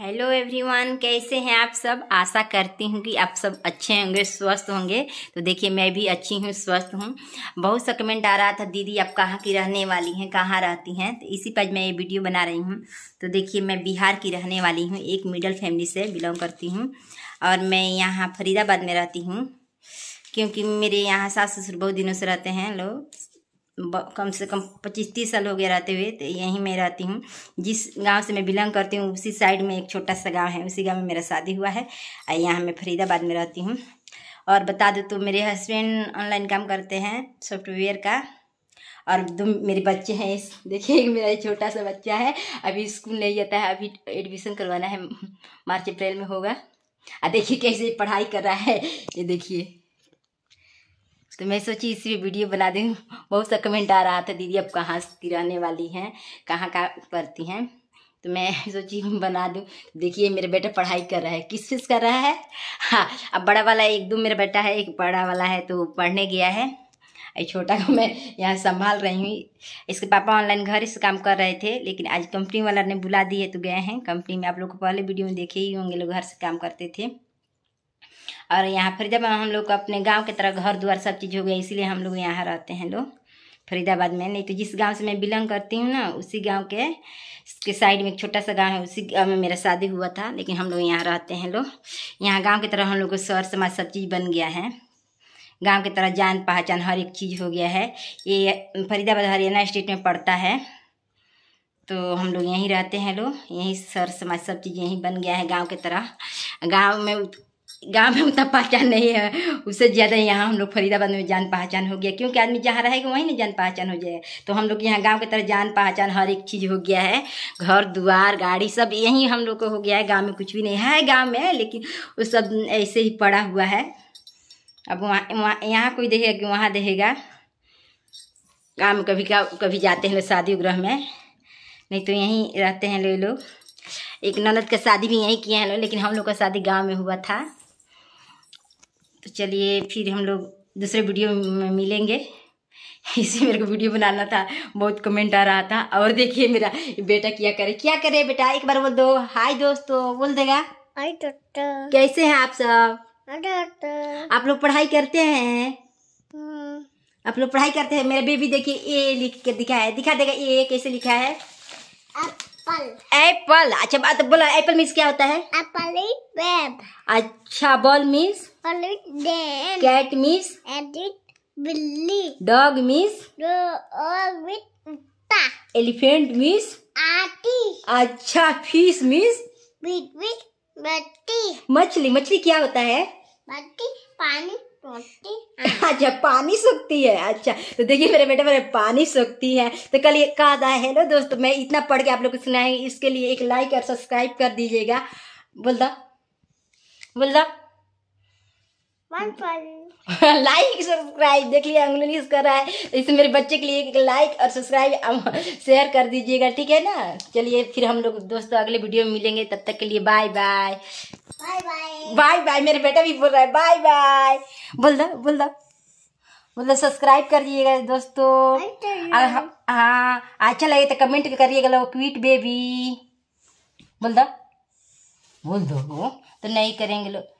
Hello everyone कैसे हैं आप सब आशा करती हूँ कि आप सब अच्छे होंगे स्वस्थ होंगे तो देखिए मैं भी अच्छी हूँ स्वस्थ हूँ बहुत सा कमेंट आ रहा था दीदी आप कहाँ की रहने वाली हैं कहाँ रहती हैं तो इसी पर मैं ये वीडियो बना रही हूँ तो देखिए मैं बिहार की रहने वाली हूँ एक मिडल फैमिली से बिलोंग करती हूँ और मैं यहाँ फरीदाबाद में रहती हूँ क्योंकि मेरे यहाँ सास ससुर बहुत दिनों से रहते हैं लोग कम से कम पच्चीस तीस साल हो गया रहते हुए तो यहीं मैं रहती हूँ जिस गांव से मैं बिलोंग करती हूँ उसी साइड में एक छोटा सा गांव है उसी गांव में मेरा शादी हुआ है और यहाँ मैं फरीदाबाद में रहती हूँ और बता दो तो मेरे हस्बैंड ऑनलाइन काम करते हैं सॉफ्टवेयर का और दो मेरे बच्चे हैं देखिए मेरा छोटा सा बच्चा है अभी स्कूल नहीं जाता है अभी एडमिशन करवाना है मार्च अप्रैल में होगा और देखिए कैसे पढ़ाई कर रहा है ये देखिए तो मैं सोची इस वीडियो बना दी बहुत सा कमेंट आ रहा था दीदी अब कहाँ से रहने वाली हैं कहाँ कहाँ पढ़ती हैं तो मैं सोची बना दूँ देखिए मेरा बेटा पढ़ाई कर रहा है किस चीज़ कर रहा है हाँ अब बड़ा वाला एक दो मेरा बेटा है एक बड़ा वाला है तो पढ़ने गया है छोटा को मैं यहाँ संभाल रही हूँ इसके पापा ऑनलाइन घर से काम कर रहे थे लेकिन आज कंपनी वाला ने बुला दिए तो गए हैं कंपनी में आप लोग को पहले वीडियो में देखे ही होंगे लोग घर से काम करते थे और यहाँ फरीदाबाद हम लोग अपने गाँव के तरह घर द्वार सब चीज़ हो गया इसीलिए हम लोग यहाँ रहते हैं लोग फरीदाबाद में नहीं तो जिस गांव से मैं बिलोंग करती हूँ ना उसी गांव के के साइड में एक छोटा सा गांव है उसी गांव में मेरा शादी हुआ था लेकिन हम लोग यहाँ रहते हैं लोग यहाँ गाँव की तरह हम लोग को सर समाज सब चीज़ बन गया है गाँव की तरह जान पहचान हर एक चीज़ हो गया है ये फरीदाबाद हरियाणा स्टेट में पड़ता है तो हम लोग यहीं रहते हैं लोग यहीं सर समाज सब चीज़ यहीं बन गया है गाँव की तरह गाँव में गांव में उतना पहचान नहीं है उससे ज़्यादा यहाँ हम लोग फरीदाबाद में जान पहचान हो गया क्योंकि आदमी जहाँ रहेगा वहीं ना जान पहचान हो जाएगा तो हम लोग यहाँ गांव की तरह जान पहचान हर एक चीज़ हो गया है घर द्वार गाड़ी सब यहीं हम लोग को हो गया है गाँव में कुछ भी नहीं है गाँव में लेकिन वो सब ऐसे ही पड़ा हुआ है अब वहाँ वहाँ यहाँ कोई देखेगा कि वहाँ देखेगा गाँव में कभी कभी जाते हैं शादी उग्रह में नहीं तो यहीं रहते हैं लोग एक ननद का शादी भी यहीं किए हैं लोग लेकिन हम लोग का शादी गाँव में हुआ था तो चलिए फिर हम लोग दूसरे वीडियो में मिलेंगे इसी मेरे को वीडियो बनाना था बहुत कमेंट आ रहा था और देखिए मेरा बेटा क्या करे क्या करे बेटा एक बार बोल दो हाय दोस्तों बोल देगा हाय कैसे हैं आप सब आप लोग पढ़ाई करते हैं हम्म। आप लोग पढ़ाई करते हैं मेरा बेबी देखिए ए लिख के दिखा है दिखा देगा ए कैसे लिखा है एप्पल अच्छा बात बोला एप्पल मीन्स क्या होता है एप्पल बेब अच्छा बॉल मीन्स कैट मीन्स बिल्ली डॉग मीन्स एलिफेंट मीन्स आटी अच्छा फिश मीन्स मछली मछली क्या होता है पानी हाँ, अच्छा पानी सूखती है अच्छा तो देखिए मेरे बेटे मेरे पानी सूखती है तो कल ये कहा था हेलो दोस्तों मैं इतना पढ़ के आप लोग को सुनाएंगे इसके लिए एक लाइक और सब्सक्राइब कर दीजिएगा बोल दो बोल दो लाइक सब्सक्राइब देख लिया अंगुल कर रहा है तो इसे मेरे बच्चे के लिए एक लाइक और सब्सक्राइब शेयर कर दीजिएगा ठीक है ना चलिए फिर हम लोग दोस्तों अगले वीडियो में मिलेंगे तब तक के लिए bye bye bye bye bye bye मेरे बेटा भी बोल रहा है बाय बाय बोल दो बोल दो बोल दो सब्सक्राइब कर दीजिएगा दोस्तों हाँ अच्छा लगे तो कमेंट भी करिएगा लोग क्वीट बेबी बोल दो बोल दो तो नहीं करेंगे लोग